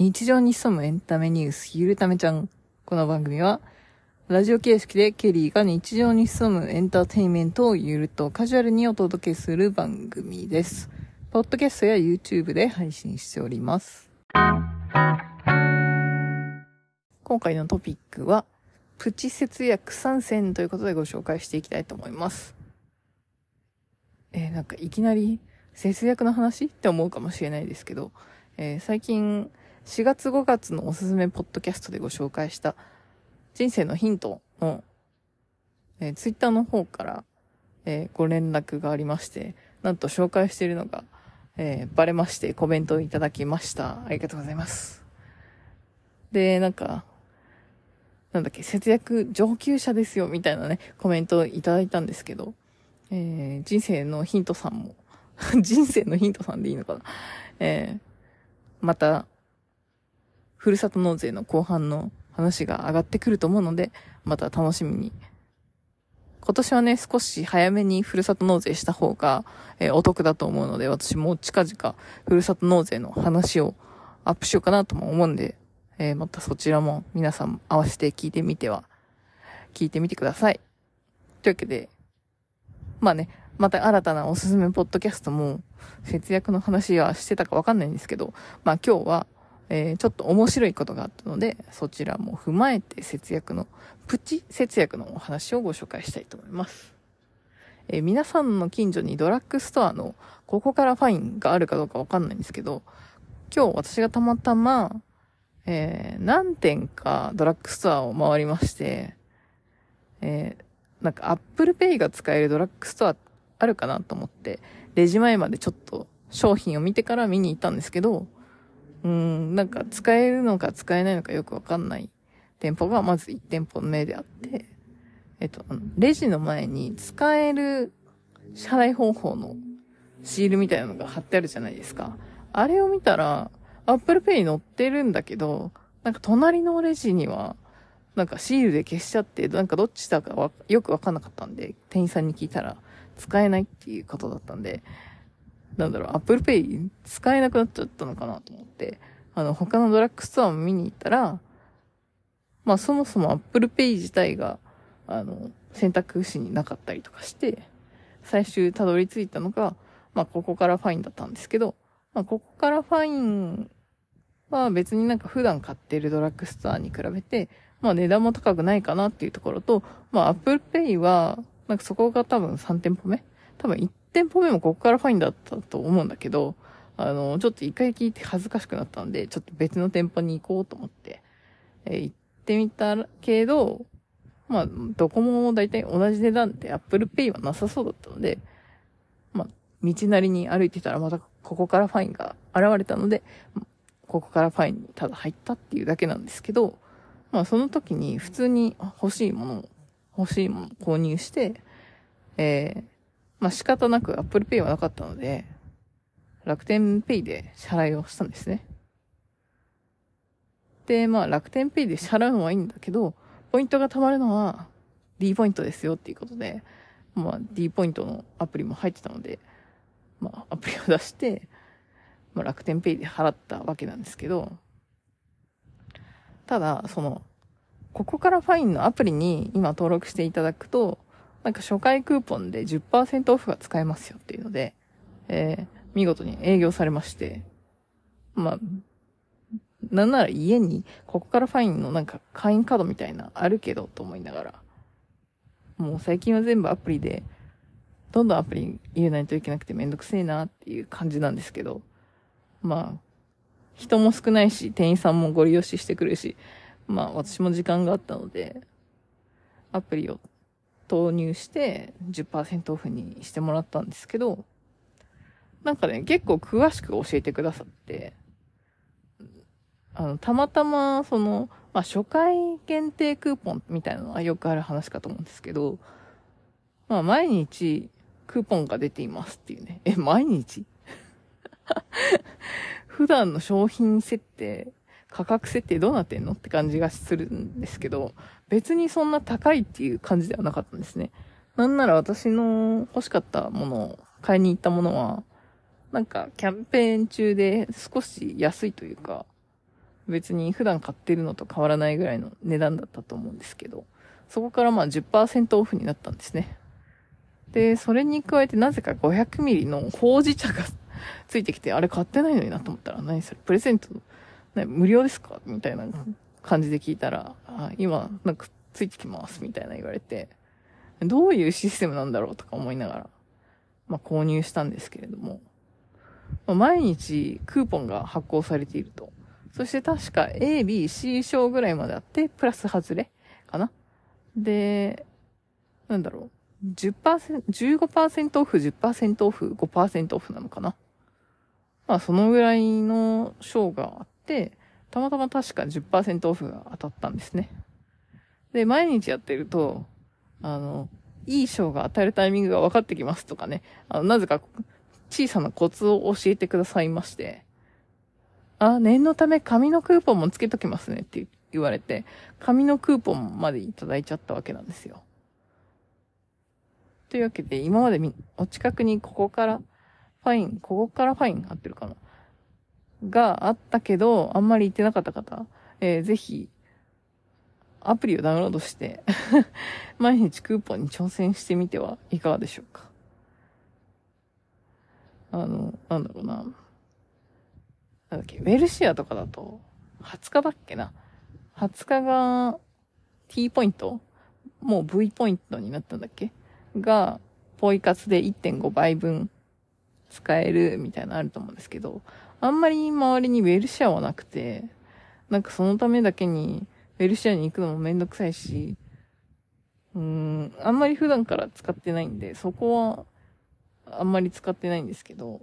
日常に潜むエンタメニュース、ゆるためちゃん。この番組は、ラジオ形式でケリーが日常に潜むエンターテインメントをゆるとカジュアルにお届けする番組です。ポッドキャストや YouTube で配信しております。今回のトピックは、プチ節約参戦ということでご紹介していきたいと思います。えー、なんかいきなり節約の話って思うかもしれないですけど、えー、最近、4月5月のおすすめポッドキャストでご紹介した人生のヒントの、えー、ツイッターの方から、えー、ご連絡がありまして、なんと紹介しているのが、えー、バレましてコメントをいただきました。ありがとうございます。で、なんか、なんだっけ、節約上級者ですよ、みたいなね、コメントをいただいたんですけど、えー、人生のヒントさんも、人生のヒントさんでいいのかなえー、また、ふるさと納税の後半の話が上がってくると思うので、また楽しみに。今年はね、少し早めにふるさと納税した方が、えー、お得だと思うので、私も近々ふるさと納税の話をアップしようかなとも思うんで、えー、またそちらも皆さん合わせて聞いてみては、聞いてみてください。というわけで、まあね、また新たなおすすめポッドキャストも節約の話はしてたかわかんないんですけど、まあ今日はえー、ちょっと面白いことがあったので、そちらも踏まえて節約の、プチ節約のお話をご紹介したいと思います。えー、皆さんの近所にドラッグストアのここからファインがあるかどうかわかんないんですけど、今日私がたまたま、えー、何店かドラッグストアを回りまして、えー、なんか Apple Pay が使えるドラッグストアあるかなと思って、レジ前までちょっと商品を見てから見に行ったんですけど、うん、なんか使えるのか使えないのかよくわかんない店舗がまず1店舗目であって、えっと、レジの前に使える支払い方法のシールみたいなのが貼ってあるじゃないですか。あれを見たら、Apple Pay に載ってるんだけど、なんか隣のレジには、なんかシールで消しちゃって、なんかどっちだかよくわかんなかったんで、店員さんに聞いたら、使えないっていうことだったんで、なんだろう、Apple Pay 使えなくなっちゃったのかなと思って、あの、他のドラッグストアも見に行ったら、まあそもそも Apple Pay 自体が、あの、選択肢になかったりとかして、最終たどり着いたのが、まあここからファインだったんですけど、まあここからファインは別になんか普段買ってるドラッグストアに比べて、まあ値段も高くないかなっていうところと、まあ Apple Pay は、なんかそこが多分3店舗目多分店舗目もここからファインだったと思うんだけど、あの、ちょっと一回聞いて恥ずかしくなったんで、ちょっと別の店舗に行こうと思って、えー、行ってみたけど、まあ、どこも大体同じ値段で Apple Pay はなさそうだったので、まあ、道なりに歩いてたらまたここからファインが現れたので、ここからファインにただ入ったっていうだけなんですけど、まあその時に普通に欲しいものを、欲しいものを購入して、えー、まあ、仕方なく Apple Pay はなかったので、楽天 Pay で支払いをしたんですね。で、まあ、楽天 Pay で支払うのはいいんだけど、ポイントが貯まるのは D ポイントですよっていうことで、まあ、D ポイントのアプリも入ってたので、まあ、アプリを出して、まあ、楽天 Pay で払ったわけなんですけど、ただ、その、ここからファインのアプリに今登録していただくと、なんか初回クーポンで10%オフが使えますよっていうので、えー、見事に営業されまして、まあ、なんなら家に、ここからファインのなんか会員カードみたいなあるけどと思いながら、もう最近は全部アプリで、どんどんアプリ入れないといけなくてめんどくせえなっていう感じなんですけど、まあ、人も少ないし、店員さんもご利用ししてくるし、まあ私も時間があったので、アプリを投入して10%オフにしてもらったんですけど、なんかね、結構詳しく教えてくださって、あの、たまたま、その、まあ、初回限定クーポンみたいなのはよくある話かと思うんですけど、まあ、毎日クーポンが出ていますっていうね。え、毎日 普段の商品設定、価格設定どうなってんのって感じがするんですけど、別にそんな高いっていう感じではなかったんですね。なんなら私の欲しかったもの、買いに行ったものは、なんかキャンペーン中で少し安いというか、別に普段買ってるのと変わらないぐらいの値段だったと思うんですけど、そこからまあ10%オフになったんですね。で、それに加えてなぜか500ミリのほうじ茶が ついてきて、あれ買ってないのになと思ったら、何それプレゼント、無料ですかみたいな感じで聞いたら、あ今、なんかついてきます、みたいな言われて、どういうシステムなんだろうとか思いながら、まあ、購入したんですけれども、まあ、毎日クーポンが発行されていると。そして確か A、B、C 賞ぐらいまであって、プラス外れかな。で、なんだろう。10%、15%オフ、10%オフ、5%オフなのかな。まあ、そのぐらいの章があって、たまたま確か10%オフが当たったんですね。で、毎日やってると、あの、いい賞が当たるタイミングが分かってきますとかね、あの、なぜか小さなコツを教えてくださいまして、あ、念のため紙のクーポンもつけときますねって言われて、紙のクーポンまでいただいちゃったわけなんですよ。というわけで、今までみ、お近くにここから、ファイン、ここからファイン合ってるかながあったけど、あんまり行ってなかった方、えー、ぜひ、アプリをダウンロードして 毎日クーポンに挑戦してみてはいかがでしょうか。あの、なんだろうな。なんだっけ、ウェルシアとかだと、20日だっけな。20日が T ポイントもう V ポイントになったんだっけが、ポイ活で1.5倍分使えるみたいなのあると思うんですけど、あんまり周りにウェルシアはなくて、なんかそのためだけに、ウェルシアに行くのもめんどくさいし、うーん、あんまり普段から使ってないんで、そこは、あんまり使ってないんですけど、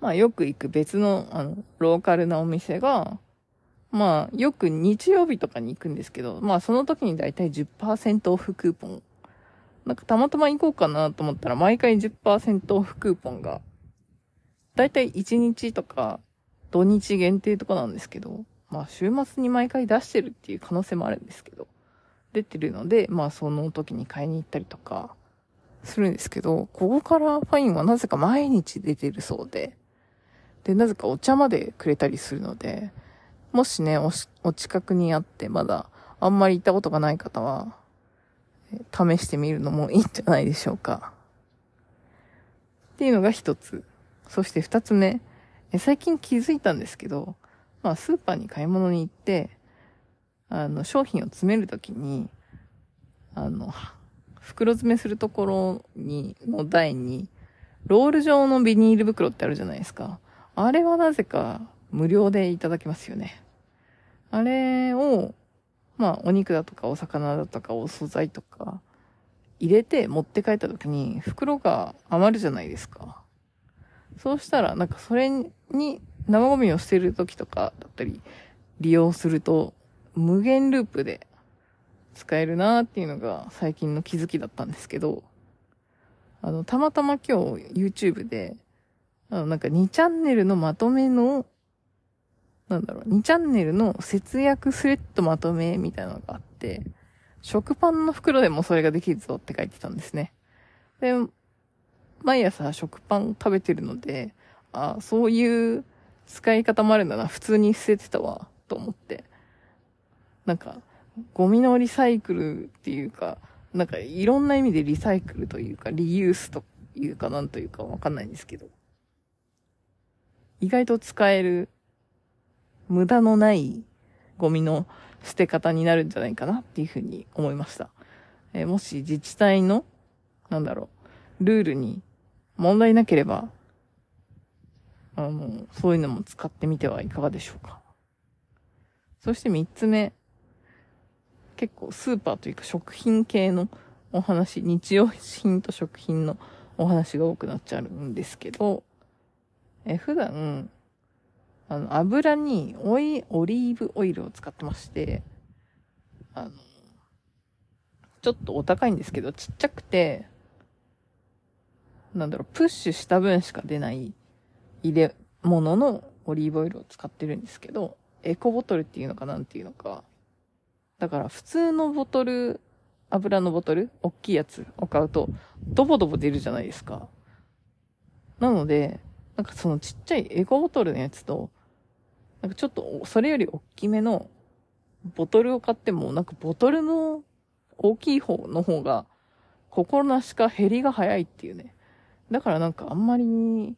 まあよく行く別の、あの、ローカルなお店が、まあよく日曜日とかに行くんですけど、まあその時にだいたい10%オフクーポン。なんかたまたま行こうかなと思ったら毎回10%オフクーポンがだいたい1日とか、土日限定とかなんですけど、まあ週末に毎回出してるっていう可能性もあるんですけど、出てるので、まあその時に買いに行ったりとか、するんですけど、ここからファインはなぜか毎日出てるそうで、で、なぜかお茶までくれたりするので、もしね、おお近くにあって、まだあんまり行ったことがない方は、試してみるのもいいんじゃないでしょうか。っていうのが一つ。そして二つ目、最近気づいたんですけど、まあ、スーパーに買い物に行って、あの、商品を詰めるときに、あの、袋詰めするところに、の台に、ロール状のビニール袋ってあるじゃないですか。あれはなぜか無料でいただけますよね。あれを、まあ、お肉だとかお魚だとかお素材とか、入れて持って帰った時に袋が余るじゃないですか。そうしたら、なんかそれに生ゴミを捨てるときとかだったり、利用すると、無限ループで使えるなーっていうのが最近の気づきだったんですけど、あの、たまたま今日 YouTube で、あの、なんか2チャンネルのまとめの、なんだろう、2チャンネルの節約スレッドまとめみたいなのがあって、食パンの袋でもそれができるぞって書いてたんですね。で、毎朝食パン食べてるので、あそういう使い方もあるんだな。普通に捨ててたわ、と思って。なんか、ゴミのリサイクルっていうか、なんかいろんな意味でリサイクルというか、リユースというかなんというかわかんないんですけど。意外と使える、無駄のないゴミの捨て方になるんじゃないかなっていうふうに思いました。えー、もし自治体の、なんだろう、ルールに問題なければ、あの、そういうのも使ってみてはいかがでしょうか。そして三つ目。結構スーパーというか食品系のお話、日用品と食品のお話が多くなっちゃうんですけど、え普段、あの、油にオイ、オリーブオイルを使ってまして、あの、ちょっとお高いんですけど、ちっちゃくて、なんだろう、プッシュした分しか出ない入れ物のオリーブオイルを使ってるんですけど、エコボトルっていうのかなんていうのか。だから普通のボトル、油のボトル、大きいやつを買うと、ドボドボ出るじゃないですか。なので、なんかそのちっちゃいエコボトルのやつと、なんかちょっとそれより大きめのボトルを買っても、なんかボトルの大きい方の方が、心なしか減りが早いっていうね。だからなんかあんまり、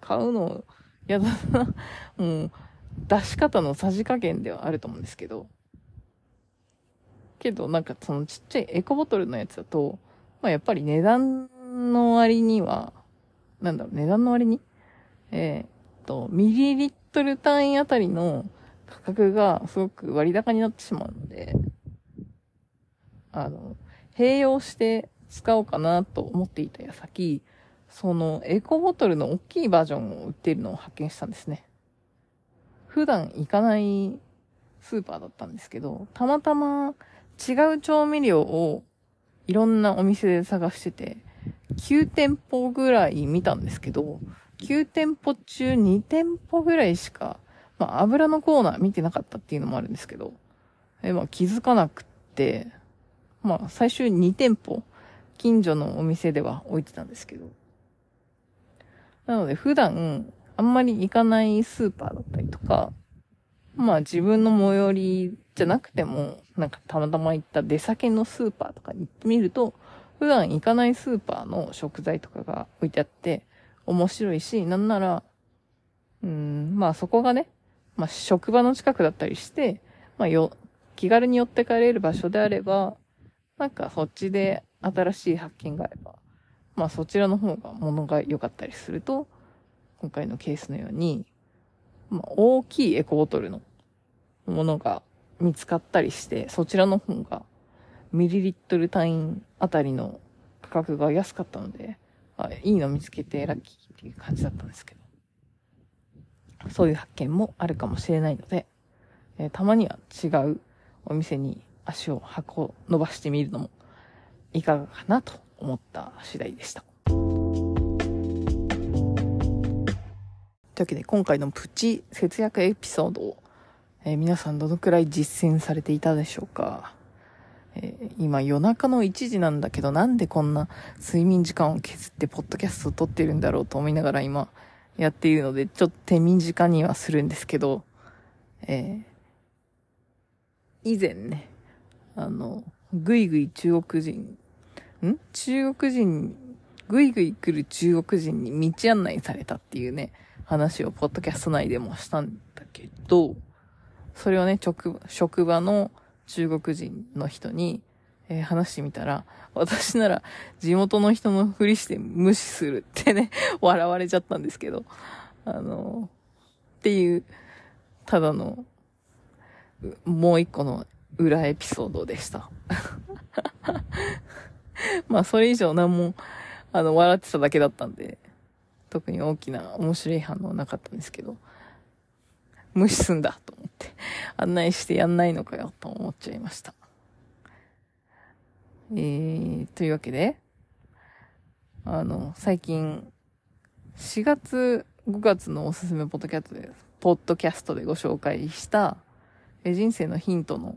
買うの、嫌だな、もう、出し方のさじ加減ではあると思うんですけど。けどなんかそのちっちゃいエコボトルのやつだと、まあやっぱり値段の割には、なんだろう、値段の割にえー、っと、ミリリットル単位あたりの価格がすごく割高になってしまうので、あの、併用して使おうかなと思っていた矢先、そのエコボトルの大きいバージョンを売ってるのを発見したんですね。普段行かないスーパーだったんですけど、たまたま違う調味料をいろんなお店で探してて、9店舗ぐらい見たんですけど、9店舗中2店舗ぐらいしか、まあ油のコーナー見てなかったっていうのもあるんですけど、えまあ気づかなくって、まあ最終2店舗、近所のお店では置いてたんですけど、なので普段、あんまり行かないスーパーだったりとか、まあ自分の最寄りじゃなくても、なんかたまたま行った出先のスーパーとかに行ってみると、普段行かないスーパーの食材とかが置いてあって面白いし、なんなら、うん、まあそこがね、まあ職場の近くだったりして、まあよ、気軽に寄って帰れる場所であれば、なんかそっちで新しい発見があれば、まあそちらの方が物が良かったりすると、今回のケースのように、まあ大きいエコボトルのものが見つかったりして、そちらの方がミリリットル単位あたりの価格が安かったので、あいいの見つけてラッキーっていう感じだったんですけど、そういう発見もあるかもしれないので、えー、たまには違うお店に足を箱を伸ばしてみるのもいかがかなと思った次第でした。というわけで今回のプチ節約エピソードを、えー、皆さんどのくらい実践されていたでしょうか、えー、今夜中の1時なんだけどなんでこんな睡眠時間を削ってポッドキャストを撮ってるんだろうと思いながら今やっているのでちょっと手短にはするんですけど、えー、以前ね、あの、ぐいぐい中国人ん中国人、ぐいぐい来る中国人に道案内されたっていうね、話をポッドキャスト内でもしたんだけど、それをね、職、職場の中国人の人に、えー、話してみたら、私なら地元の人のふりして無視するってね、笑われちゃったんですけど、あのー、っていう、ただの、もう一個の裏エピソードでした。まあ、それ以上何も、あの、笑ってただけだったんで、特に大きな面白い反応はなかったんですけど、無視すんだと思って、案内してやんないのかよと思っちゃいました。えー、というわけで、あの、最近、4月、5月のおすすめポッドキャストで、ポッドキャストでご紹介した、え人生のヒントの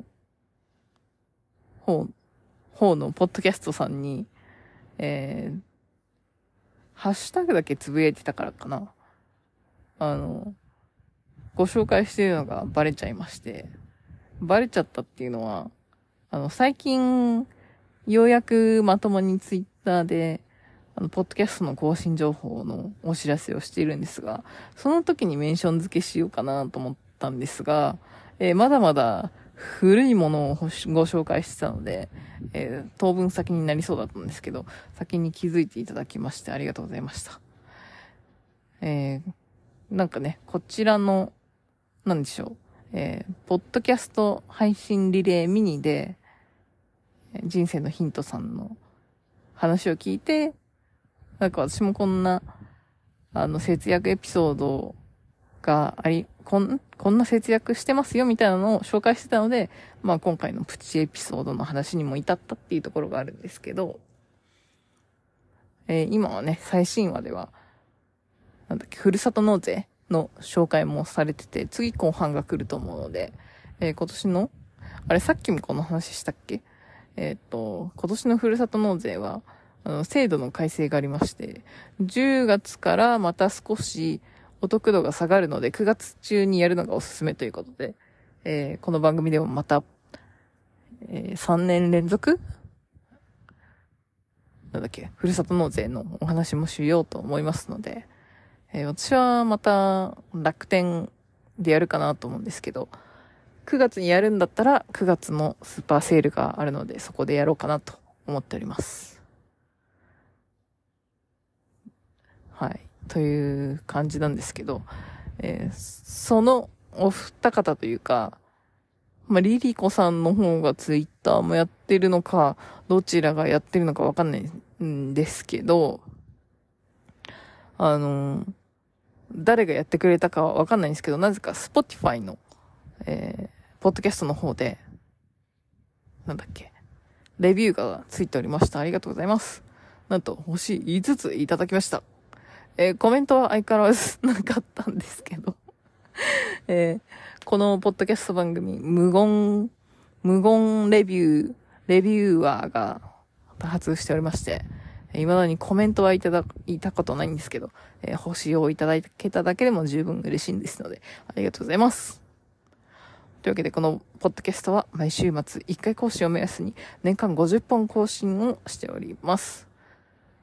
本方のポッドキャストさんに、えー、ハッシュタグだけつぶやいてたからかな。あの、ご紹介してるのがバレちゃいまして、バレちゃったっていうのは、あの、最近、ようやくまともにツイッターで、あの、ポッドキャストの更新情報のお知らせをしているんですが、その時にメンション付けしようかなと思ったんですが、えー、まだまだ古いものをご紹介してたので、えー、当分先になりそうだったんですけど、先に気づいていただきましてありがとうございました。えー、なんかね、こちらの、なんでしょう、えー、ポッドキャスト配信リレーミニで、人生のヒントさんの話を聞いて、なんか私もこんな、あの、節約エピソードがあり、こん、こんな節約してますよみたいなのを紹介してたので、まあ今回のプチエピソードの話にも至ったっていうところがあるんですけど、えー、今はね、最新話では、なんだっけ、ふるさと納税の紹介もされてて、次後半が来ると思うので、えー、今年の、あれさっきもこの話したっけえっ、と、今年のふるさと納税は、あの、制度の改正がありまして、10月からまた少し、お得度が下がるので、9月中にやるのがおすすめということで、えー、この番組でもまた、えー、3年連続なんだっけ、ふるさと納税のお話もしようと思いますので、えー、私はまた楽天でやるかなと思うんですけど、9月にやるんだったら9月のスーパーセールがあるのでそこでやろうかなと思っております。はい。という感じなんですけど、えー、そのお二方というか、まあ、リリコさんの方がツイッターもやってるのか、どちらがやってるのかわかんないんですけど、あのー、誰がやってくれたかはわかんないんですけど、なぜか Spotify の、えー、ポッドキャストの方で、なんだっけ、レビューがついておりました。ありがとうございます。なんと、星5ついただきました。えー、コメントは相変わらず なかったんですけど えー、このポッドキャスト番組、無言、無言レビュー、レビューワーが多発しておりまして、未だにコメントはいただ、いたことないんですけど、えー、星をいただけただけでも十分嬉しいんですので、ありがとうございます。というわけで、このポッドキャストは毎週末1回更新を目安に年間50本更新をしております。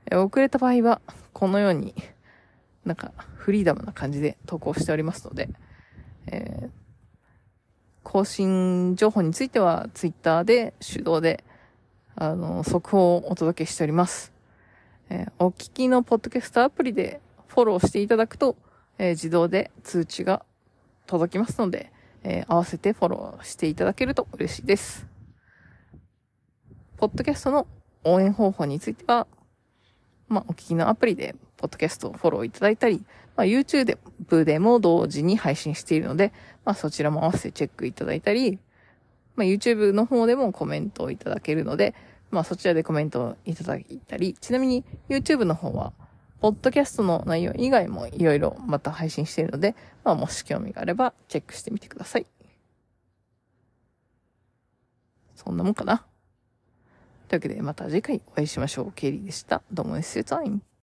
えー、遅れた場合は、このように、なんか、フリーダムな感じで投稿しておりますので、えー、更新情報については、ツイッターで手動で、あの、速報をお届けしております。えー、お聞きのポッドキャストアプリでフォローしていただくと、えー、自動で通知が届きますので、えー、合わせてフォローしていただけると嬉しいです。ポッドキャストの応援方法については、まあ、お聞きのアプリでポッドキャストをフォローいただいたり、まあ、YouTube でも同時に配信しているので、まあ、そちらも合わせてチェックいただいたり、まあ、YouTube の方でもコメントをいただけるので、まあ、そちらでコメントをいただいたり、ちなみに YouTube の方は、ポッドキャストの内容以外もいろいろまた配信しているので、まあ、もし興味があればチェックしてみてください。そんなもんかな。というわけで、また次回お会いしましょう。ケリーでした。どうも、S タイム。